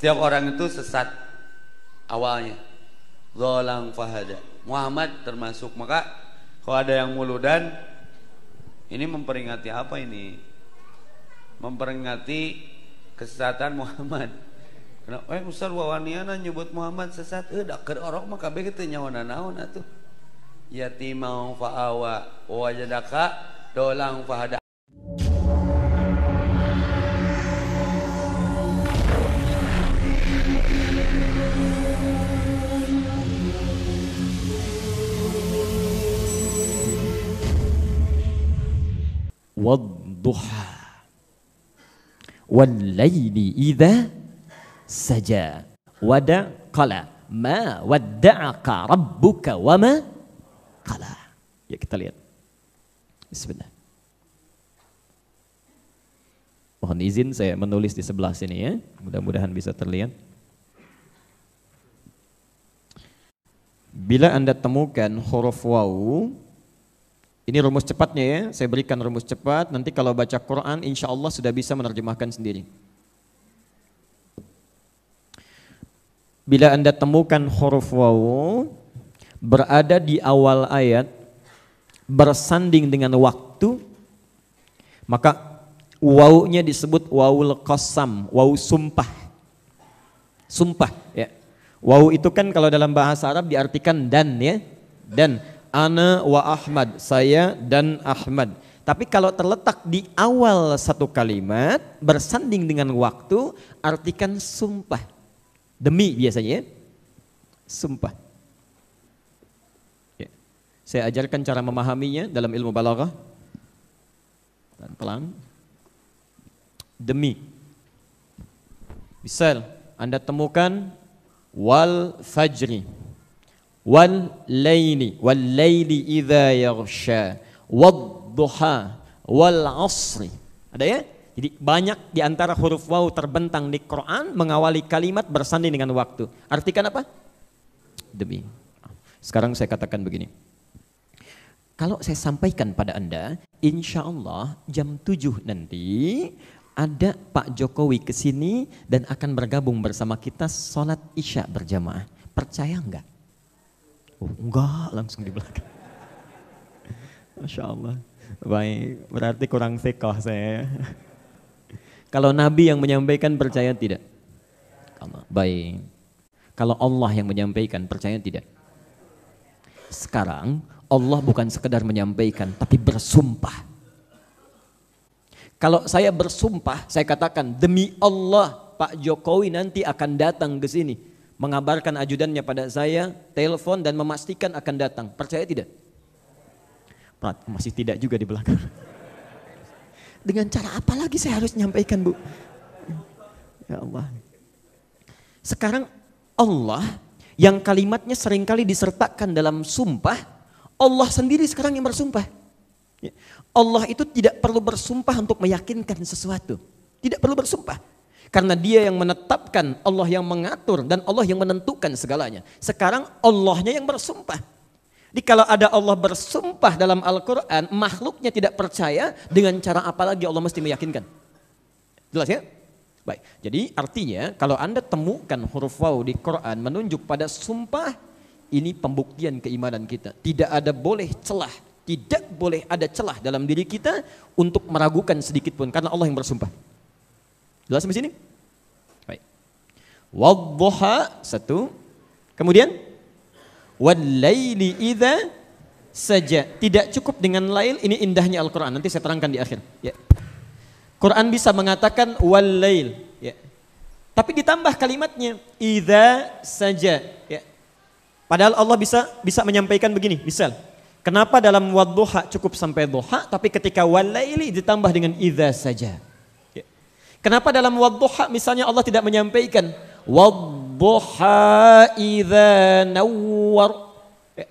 Setiap orang itu sesat awalnya. Zolang fahada. Muhammad termasuk. Maka kalau ada yang muludan, ini memperingati apa ini? Memperingati kesesatan Muhammad. Karena, eh Ustaz wawaniana nyebut Muhammad sesat. Eh dakar orang maka begitu kita nyawana naon atuh. Yatimau fa'awa wajadaka dolang fahada. wadduha wallayli idha saja wada qala ma wadda'aka rabbuka wa ma qala ya kita lihat bismillah mohon izin saya menulis di sebelah sini ya mudah-mudahan bisa terlihat bila anda temukan huruf waw ini rumus cepatnya ya, saya berikan rumus cepat. Nanti kalau baca Quran, insya Allah sudah bisa menerjemahkan sendiri. Bila anda temukan huruf wawu berada di awal ayat bersanding dengan waktu, maka wawunya disebut wawul qasam, wawu sumpah. Sumpah ya. Wawu itu kan kalau dalam bahasa Arab diartikan dan ya. Dan ana wa Ahmad, saya dan Ahmad. Tapi kalau terletak di awal satu kalimat bersanding dengan waktu artikan sumpah. Demi biasanya sumpah. Ya. Saya ajarkan cara memahaminya dalam ilmu balaghah. Pelan-pelan. Demi. Misal Anda temukan wal fajri wal laili wal laili idza yaghsha wad duha wal asri ada ya jadi banyak di antara huruf waw terbentang di Quran mengawali kalimat bersanding dengan waktu. Artikan apa? Demi. Sekarang saya katakan begini. Kalau saya sampaikan pada Anda, insya Allah jam 7 nanti ada Pak Jokowi ke sini dan akan bergabung bersama kita sholat isya berjamaah. Percaya enggak? Oh, enggak, langsung di belakang. Masya Allah. Baik, berarti kurang fikoh saya. Ya. Kalau Nabi yang menyampaikan percaya tidak? Baik. Kalau Allah yang menyampaikan percaya tidak? Sekarang Allah bukan sekedar menyampaikan tapi bersumpah. Kalau saya bersumpah, saya katakan demi Allah Pak Jokowi nanti akan datang ke sini mengabarkan ajudannya pada saya, telepon dan memastikan akan datang. Percaya tidak? masih tidak juga di belakang. Dengan cara apa lagi saya harus nyampaikan bu? Ya Allah. Sekarang Allah yang kalimatnya seringkali disertakan dalam sumpah, Allah sendiri sekarang yang bersumpah. Ya. Allah itu tidak perlu bersumpah untuk meyakinkan sesuatu. Tidak perlu bersumpah. Karena dia yang menetapkan, Allah yang mengatur, dan Allah yang menentukan segalanya. Sekarang Allahnya yang bersumpah. Jadi kalau ada Allah bersumpah dalam Al-Quran, makhluknya tidak percaya dengan cara apa lagi Allah mesti meyakinkan. Jelas ya? Baik, jadi artinya kalau Anda temukan huruf waw di Quran menunjuk pada sumpah, ini pembuktian keimanan kita. Tidak ada boleh celah, tidak boleh ada celah dalam diri kita untuk meragukan sedikit pun karena Allah yang bersumpah. Jelas sampai sini? Baik. Wadduha satu. Kemudian walaili idza saja. Tidak cukup dengan lail, ini indahnya Al-Qur'an. Nanti saya terangkan di akhir, ya. Quran bisa mengatakan walail, ya. Tapi ditambah kalimatnya idza saja, ya. Padahal Allah bisa bisa menyampaikan begini, misal Kenapa dalam wadduha cukup sampai duha, tapi ketika walaili ditambah dengan idza saja. Kenapa dalam wadduha misalnya Allah tidak menyampaikan wadduha idza nawwar eh,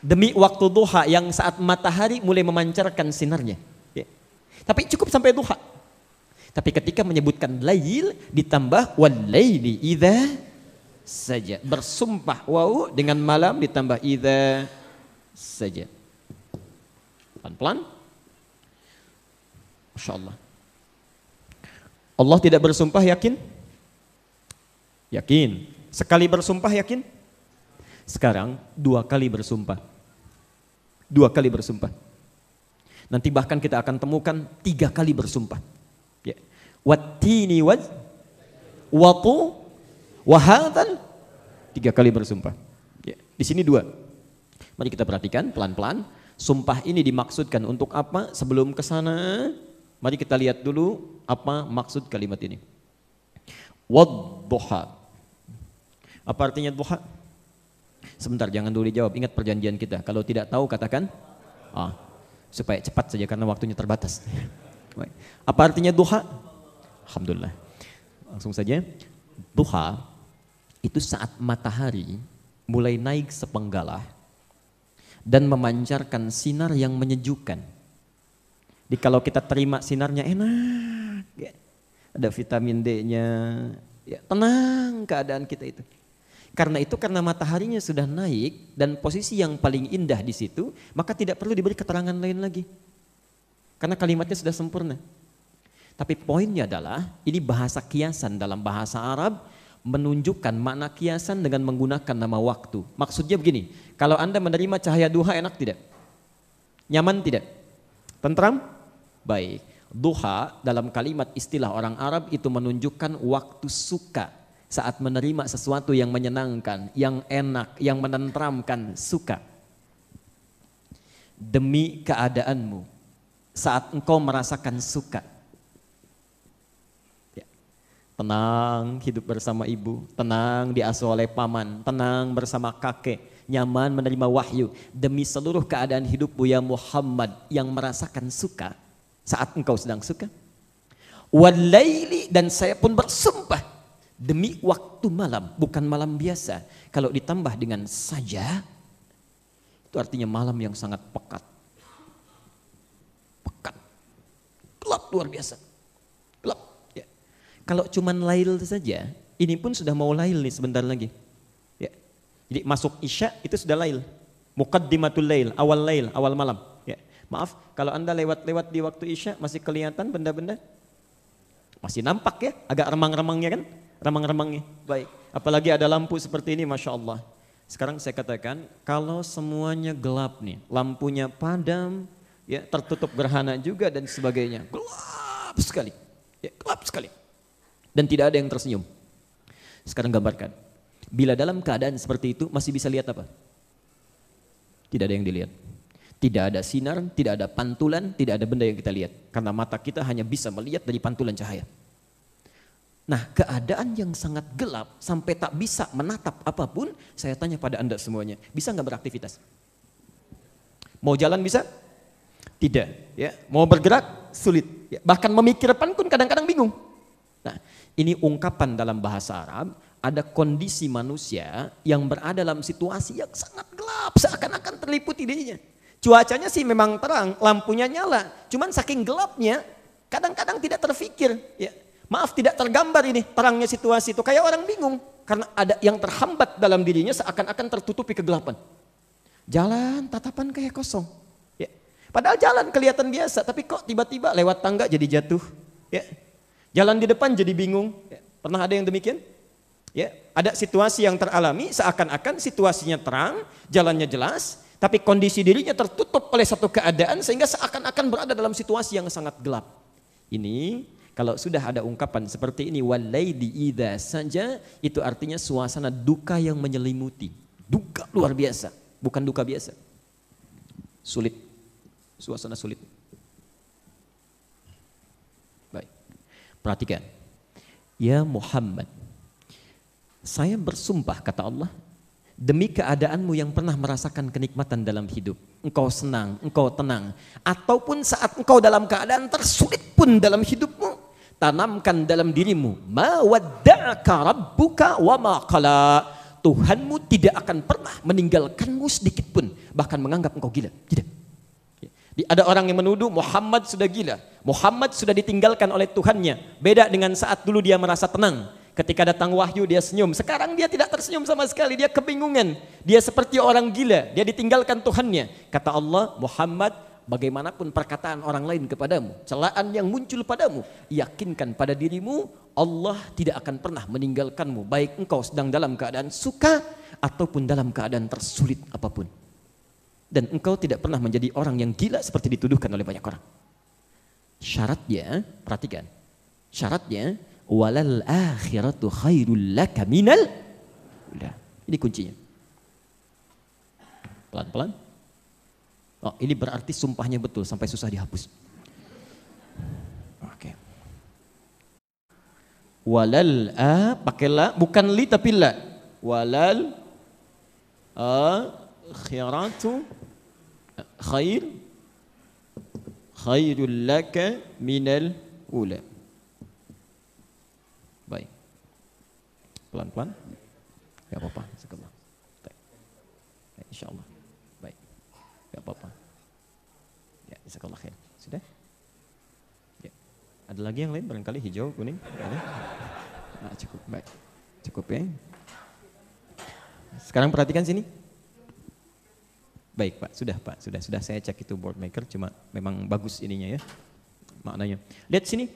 demi waktu duha yang saat matahari mulai memancarkan sinarnya. Ya. Tapi cukup sampai duha. Tapi ketika menyebutkan lail ditambah walaili idza saja. Bersumpah wau dengan malam ditambah idza saja. Pelan-pelan. Masya Allah. Allah tidak bersumpah yakin? Yakin. Sekali bersumpah yakin? Sekarang dua kali bersumpah. Dua kali bersumpah. Nanti bahkan kita akan temukan tiga kali bersumpah. Ya. Watini waj, watu, wahatan. Tiga kali bersumpah. Ya. Di sini dua. Mari kita perhatikan pelan-pelan. Sumpah ini dimaksudkan untuk apa? Sebelum ke sana, Mari kita lihat dulu apa maksud kalimat ini. Wadduha. Apa artinya duha? Sebentar, jangan dulu dijawab. Ingat perjanjian kita. Kalau tidak tahu katakan ah, supaya cepat saja karena waktunya terbatas. Apa artinya duha? Alhamdulillah. Langsung saja. Duha itu saat matahari mulai naik sepenggalah dan memancarkan sinar yang menyejukkan jadi kalau kita terima sinarnya enak, ya. ada vitamin D-nya, ya, tenang keadaan kita itu. Karena itu karena mataharinya sudah naik dan posisi yang paling indah di situ, maka tidak perlu diberi keterangan lain lagi. Karena kalimatnya sudah sempurna. Tapi poinnya adalah ini bahasa kiasan dalam bahasa Arab menunjukkan makna kiasan dengan menggunakan nama waktu. Maksudnya begini, kalau Anda menerima cahaya duha enak tidak? Nyaman tidak? Tentram? baik. Duha dalam kalimat istilah orang Arab itu menunjukkan waktu suka saat menerima sesuatu yang menyenangkan, yang enak, yang menenteramkan, suka. Demi keadaanmu saat engkau merasakan suka. Ya. Tenang hidup bersama ibu, tenang diasuh oleh paman, tenang bersama kakek, nyaman menerima wahyu demi seluruh keadaan hidupmu ya Muhammad yang merasakan suka saat engkau sedang suka. Walaili dan saya pun bersumpah demi waktu malam, bukan malam biasa. Kalau ditambah dengan saja, itu artinya malam yang sangat pekat. Pekat. Gelap luar biasa. Gelap. Ya. Kalau cuman lail saja, ini pun sudah mau lail nih sebentar lagi. Ya. Jadi masuk isya itu sudah lail. Muqaddimatul lail, awal lail, awal malam. Maaf, kalau Anda lewat-lewat di waktu Isya masih kelihatan benda-benda? Masih nampak ya, agak remang-remangnya kan? Remang-remangnya, baik. Apalagi ada lampu seperti ini, Masya Allah. Sekarang saya katakan, kalau semuanya gelap nih, lampunya padam, ya tertutup gerhana juga dan sebagainya. Gelap sekali, ya, gelap sekali. Dan tidak ada yang tersenyum. Sekarang gambarkan, bila dalam keadaan seperti itu masih bisa lihat apa? Tidak ada yang dilihat tidak ada sinar, tidak ada pantulan, tidak ada benda yang kita lihat. Karena mata kita hanya bisa melihat dari pantulan cahaya. Nah keadaan yang sangat gelap sampai tak bisa menatap apapun, saya tanya pada anda semuanya, bisa nggak beraktivitas? Mau jalan bisa? Tidak. Ya, mau bergerak sulit. Ya, bahkan memikirkan pun kadang-kadang bingung. Nah, ini ungkapan dalam bahasa Arab ada kondisi manusia yang berada dalam situasi yang sangat gelap seakan-akan terliput dirinya. Cuacanya sih memang terang, lampunya nyala. Cuman saking gelapnya, kadang-kadang tidak terfikir. Ya. Maaf tidak tergambar ini terangnya situasi itu. Kayak orang bingung. Karena ada yang terhambat dalam dirinya seakan-akan tertutupi kegelapan. Jalan tatapan kayak kosong. Ya. Padahal jalan kelihatan biasa, tapi kok tiba-tiba lewat tangga jadi jatuh. Ya. Jalan di depan jadi bingung. Ya. Pernah ada yang demikian? Ya. Ada situasi yang teralami seakan-akan situasinya terang, jalannya jelas, tapi kondisi dirinya tertutup oleh satu keadaan sehingga seakan-akan berada dalam situasi yang sangat gelap. Ini kalau sudah ada ungkapan seperti ini walaidi ida saja itu artinya suasana duka yang menyelimuti. Duka luar biasa, bukan duka biasa. Sulit. Suasana sulit. Baik. Perhatikan. Ya Muhammad, saya bersumpah kata Allah demi keadaanmu yang pernah merasakan kenikmatan dalam hidup. Engkau senang, engkau tenang. Ataupun saat engkau dalam keadaan tersulit pun dalam hidupmu, tanamkan dalam dirimu. Ma wadda'aka rabbuka wa maqala. Tuhanmu tidak akan pernah meninggalkanmu sedikit pun, bahkan menganggap engkau gila. Tidak. Ada orang yang menuduh Muhammad sudah gila. Muhammad sudah ditinggalkan oleh Tuhannya. Beda dengan saat dulu dia merasa tenang. Ketika datang wahyu dia senyum. Sekarang dia tidak tersenyum sama sekali. Dia kebingungan. Dia seperti orang gila. Dia ditinggalkan Tuhannya. Kata Allah, Muhammad bagaimanapun perkataan orang lain kepadamu. Celaan yang muncul padamu. Yakinkan pada dirimu Allah tidak akan pernah meninggalkanmu. Baik engkau sedang dalam keadaan suka ataupun dalam keadaan tersulit apapun. Dan engkau tidak pernah menjadi orang yang gila seperti dituduhkan oleh banyak orang. Syaratnya, perhatikan. Syaratnya walal akhiratu khairul laka minal ula. Ini kuncinya. Pelan-pelan. Oh, ini berarti sumpahnya betul sampai susah dihapus. Oke. Walal a pakai la bukan li tapi la. Walal A, khiratu khair khairul laka minal ula. pelan-pelan. Gak ya, apa-apa, Ya, Insya Allah. Baik. Gak apa-apa. Ya, sekolah ya, Sudah? Ya. Ada lagi yang lain barangkali hijau, kuning? Ada? Nah, cukup. Baik. Cukup ya. Sekarang perhatikan sini. Baik Pak, sudah Pak, sudah sudah saya cek itu board maker cuma memang bagus ininya ya. Maknanya. Lihat sini.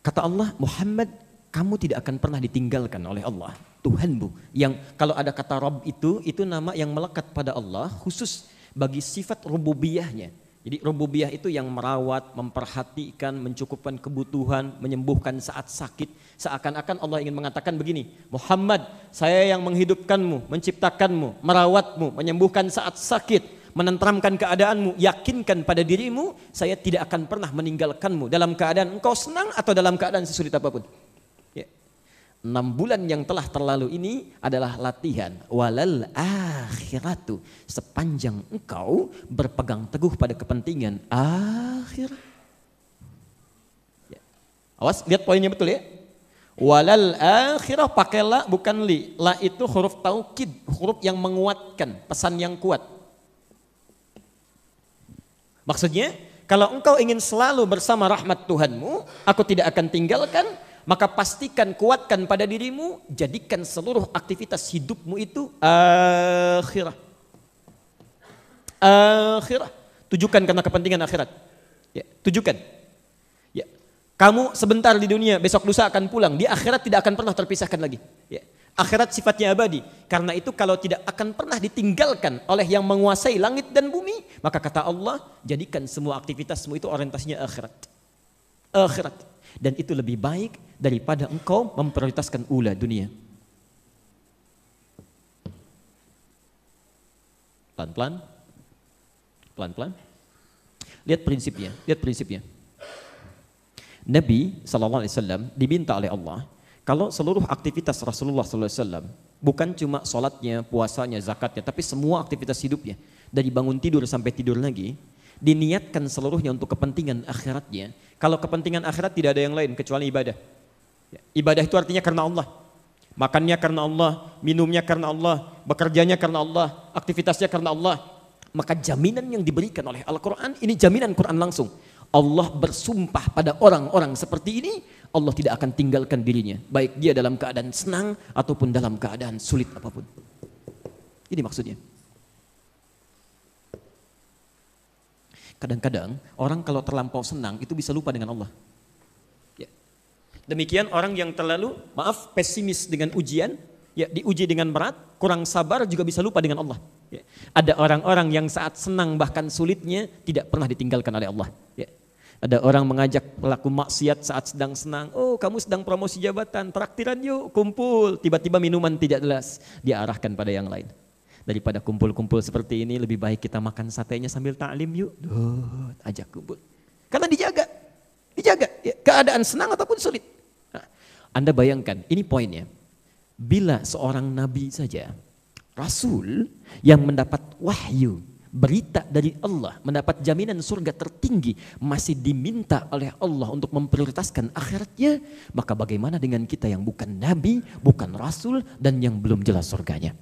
Kata Allah Muhammad kamu tidak akan pernah ditinggalkan oleh Allah, Tuhanmu. Yang kalau ada kata Rob itu, itu nama yang melekat pada Allah khusus bagi sifat rububiyahnya. Jadi rububiyah itu yang merawat, memperhatikan, mencukupkan kebutuhan, menyembuhkan saat sakit. Seakan-akan Allah ingin mengatakan begini, Muhammad saya yang menghidupkanmu, menciptakanmu, merawatmu, menyembuhkan saat sakit, menenteramkan keadaanmu, yakinkan pada dirimu, saya tidak akan pernah meninggalkanmu dalam keadaan engkau senang atau dalam keadaan sesulit apapun enam bulan yang telah terlalu ini adalah latihan walal akhiratu sepanjang engkau berpegang teguh pada kepentingan akhir ya. awas lihat poinnya betul ya walal akhirah pakai la bukan li la itu huruf taukid huruf yang menguatkan pesan yang kuat maksudnya kalau engkau ingin selalu bersama rahmat Tuhanmu aku tidak akan tinggalkan maka pastikan kuatkan pada dirimu, jadikan seluruh aktivitas hidupmu itu akhirah. Akhirah. Tujukan karena kepentingan akhirat. Ya, tujukan. Ya. Kamu sebentar di dunia, besok lusa akan pulang. Di akhirat tidak akan pernah terpisahkan lagi. Ya. Akhirat sifatnya abadi. Karena itu kalau tidak akan pernah ditinggalkan oleh yang menguasai langit dan bumi, maka kata Allah, jadikan semua aktivitasmu itu orientasinya akhirat. Akhirat. Dan itu lebih baik daripada engkau memprioritaskan ula dunia. Pelan-pelan. Pelan-pelan. Lihat prinsipnya, lihat prinsipnya. Nabi SAW diminta oleh Allah kalau seluruh aktivitas Rasulullah SAW bukan cuma sholatnya, puasanya, zakatnya, tapi semua aktivitas hidupnya dari bangun tidur sampai tidur lagi diniatkan seluruhnya untuk kepentingan akhiratnya. Kalau kepentingan akhirat tidak ada yang lain kecuali ibadah. Ya, ibadah itu artinya karena Allah. Makannya karena Allah, minumnya karena Allah, bekerjanya karena Allah, aktivitasnya karena Allah. Maka jaminan yang diberikan oleh Al-Quran ini jaminan Quran langsung. Allah bersumpah pada orang-orang seperti ini, Allah tidak akan tinggalkan dirinya. Baik dia dalam keadaan senang ataupun dalam keadaan sulit apapun. Ini maksudnya. Kadang-kadang orang kalau terlampau senang itu bisa lupa dengan Allah. Ya. Demikian orang yang terlalu maaf pesimis dengan ujian, ya diuji dengan berat, kurang sabar juga bisa lupa dengan Allah. Ya. Ada orang-orang yang saat senang bahkan sulitnya tidak pernah ditinggalkan oleh Allah. Ya. Ada orang mengajak pelaku maksiat saat sedang senang. Oh kamu sedang promosi jabatan, traktiran yuk, kumpul. Tiba-tiba minuman tidak jelas, diarahkan pada yang lain. Daripada kumpul-kumpul seperti ini lebih baik kita makan satenya sambil taklim yuk. Duh, ajak kumpul. Karena dijaga. Dijaga. Ya, keadaan senang ataupun sulit. Nah, anda bayangkan, ini poinnya. Bila seorang nabi saja, rasul yang mendapat wahyu, berita dari Allah, mendapat jaminan surga tertinggi, masih diminta oleh Allah untuk memprioritaskan akhiratnya, maka bagaimana dengan kita yang bukan nabi, bukan rasul, dan yang belum jelas surganya?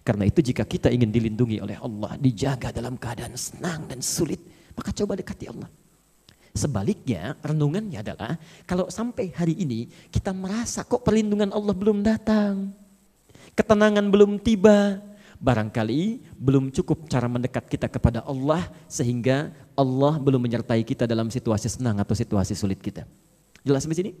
Karena itu jika kita ingin dilindungi oleh Allah, dijaga dalam keadaan senang dan sulit, maka coba dekati Allah. Sebaliknya, renungannya adalah kalau sampai hari ini kita merasa kok perlindungan Allah belum datang, ketenangan belum tiba, barangkali belum cukup cara mendekat kita kepada Allah sehingga Allah belum menyertai kita dalam situasi senang atau situasi sulit kita. Jelas sampai sini?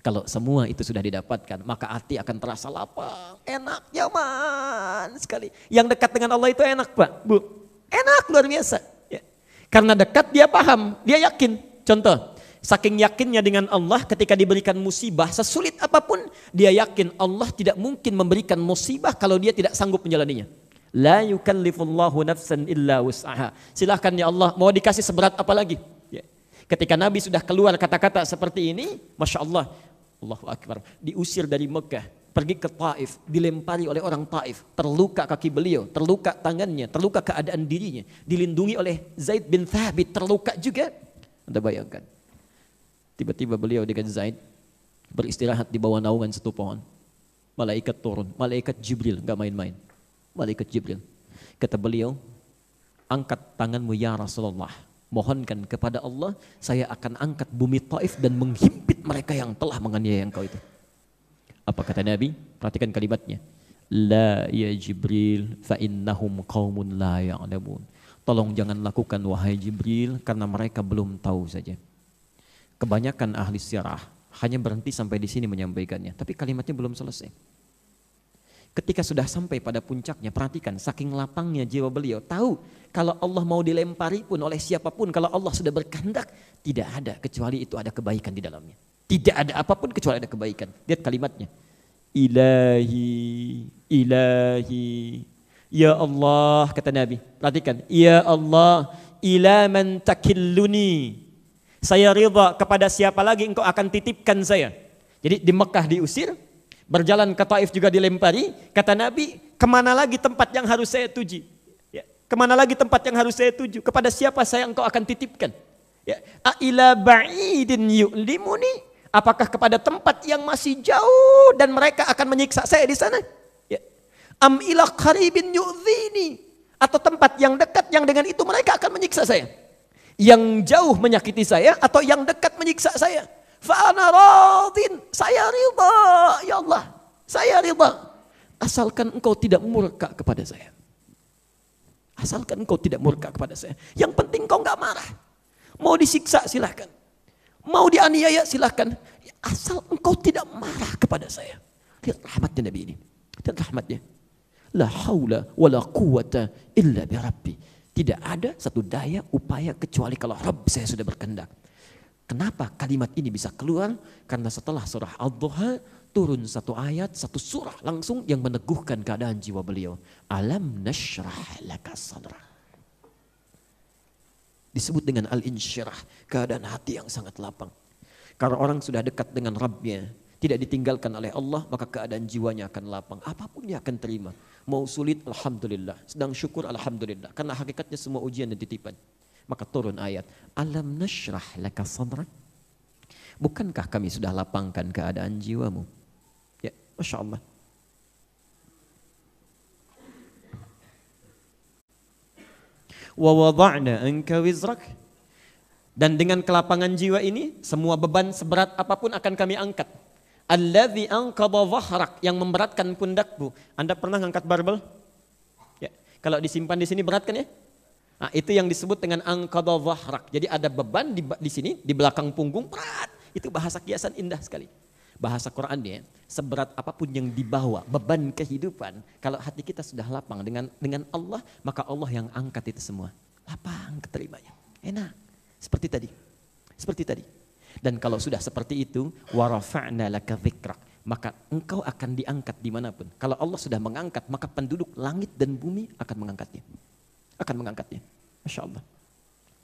Kalau semua itu sudah didapatkan, maka hati akan terasa lapang, enak, nyaman sekali. Yang dekat dengan Allah itu enak Pak, Bu. Enak luar biasa. Ya. Karena dekat dia paham, dia yakin. Contoh, saking yakinnya dengan Allah ketika diberikan musibah, sesulit apapun, dia yakin Allah tidak mungkin memberikan musibah kalau dia tidak sanggup menjalaninya. La yukallifullahu nafsan illa wus'aha. Silahkan ya Allah, mau dikasih seberat apa lagi? Ya. Ketika Nabi sudah keluar kata-kata seperti ini, Masya Allah, Allahu Akbar. Diusir dari Mekah, pergi ke Taif, dilempari oleh orang Taif, terluka kaki beliau, terluka tangannya, terluka keadaan dirinya, dilindungi oleh Zaid bin Thabit, terluka juga. Anda bayangkan. Tiba-tiba beliau dengan Zaid beristirahat di bawah naungan satu pohon. Malaikat turun, malaikat Jibril, gak main-main. Malaikat Jibril. Kata beliau, angkat tanganmu ya Rasulullah Mohonkan kepada Allah, saya akan angkat bumi Taif dan menghimpit mereka yang telah menganiaya engkau itu. Apa kata Nabi? Perhatikan kalimatnya. La ya Jibril fa innahum qaumun la ya'lamun. Tolong jangan lakukan wahai Jibril karena mereka belum tahu saja. Kebanyakan ahli sirah hanya berhenti sampai di sini menyampaikannya, tapi kalimatnya belum selesai. Ketika sudah sampai pada puncaknya, perhatikan saking lapangnya jiwa beliau, tahu kalau Allah mau dilempari pun oleh siapapun, kalau Allah sudah berkehendak, tidak ada kecuali itu ada kebaikan di dalamnya. Tidak ada apapun kecuali ada kebaikan. Lihat kalimatnya. Ilahi, ilahi. Ya Allah, kata Nabi. Perhatikan, ya Allah, ila man takilluni. Saya ridha kepada siapa lagi engkau akan titipkan saya. Jadi di Mekah diusir, Berjalan ke Taif juga dilempari. Kata Nabi, kemana lagi tempat yang harus saya tuju? Ya. Kemana lagi tempat yang harus saya tuju? Kepada siapa saya engkau akan titipkan? Ya. ba'idin yu'limuni. Apakah kepada tempat yang masih jauh dan mereka akan menyiksa saya di sana? Ya. Am ila qaribin yu'zini. Atau tempat yang dekat yang dengan itu mereka akan menyiksa saya. Yang jauh menyakiti saya atau yang dekat menyiksa saya Fa'ana radin. Saya rida. ya Allah. Saya rida. Asalkan engkau tidak murka kepada saya. Asalkan engkau tidak murka kepada saya. Yang penting kau nggak marah. Mau disiksa silahkan. Mau dianiaya silahkan. Asal engkau tidak marah kepada saya. Lihat rahmatnya Nabi ini. Lihat rahmatnya. La hawla wa la quwata illa bi Rabbi. Tidak ada satu daya upaya kecuali kalau Rabb saya sudah berkendak. Kenapa kalimat ini bisa keluar? Karena setelah surah Al-Duha turun satu ayat, satu surah langsung yang meneguhkan keadaan jiwa beliau. Alam nashrah laka sadra. Disebut dengan al-insyirah, keadaan hati yang sangat lapang. Karena orang sudah dekat dengan Rabbnya, tidak ditinggalkan oleh Allah, maka keadaan jiwanya akan lapang. Apapun dia akan terima. Mau sulit, Alhamdulillah. Sedang syukur, Alhamdulillah. Karena hakikatnya semua ujian dan titipan. Maka turun ayat, Alam nashrah laka sadra Bukankah kami sudah lapangkan keadaan jiwamu? Ya, Masya Allah. anka wizrak. Dan dengan kelapangan jiwa ini, semua beban seberat apapun akan kami angkat. Alladhi angkaba wahrak yang memberatkan pundakmu. Anda pernah angkat barbel? Ya. Kalau disimpan di sini berat kan ya? Nah, itu yang disebut dengan angkada wahrak. Jadi ada beban di, di sini, di belakang punggung, berat. Itu bahasa kiasan indah sekali. Bahasa Quran dia, seberat apapun yang dibawa, beban kehidupan. Kalau hati kita sudah lapang dengan dengan Allah, maka Allah yang angkat itu semua. Lapang keterimanya. Enak. Seperti tadi. Seperti tadi. Dan kalau sudah seperti itu, warafa'na laka dhikrak maka engkau akan diangkat dimanapun. Kalau Allah sudah mengangkat, maka penduduk langit dan bumi akan mengangkatnya akan mengangkatnya. Masya Allah.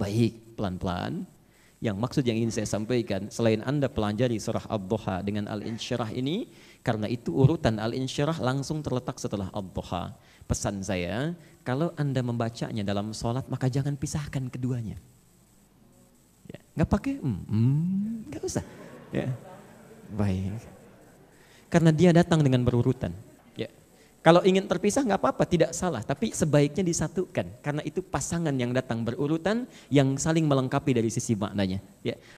Baik, pelan-pelan. Yang maksud yang ingin saya sampaikan, selain Anda pelajari surah Ad-Duha dengan Al-Insyirah ini, karena itu urutan Al-Insyirah langsung terletak setelah Ad-Duha. Pesan saya, kalau Anda membacanya dalam sholat, maka jangan pisahkan keduanya. Ya, nggak pakai, hmm, hmm nggak usah. Ya. Baik. Karena dia datang dengan berurutan. Kalau ingin terpisah nggak apa-apa, tidak salah. Tapi sebaiknya disatukan karena itu pasangan yang datang berurutan yang saling melengkapi dari sisi maknanya. Ya.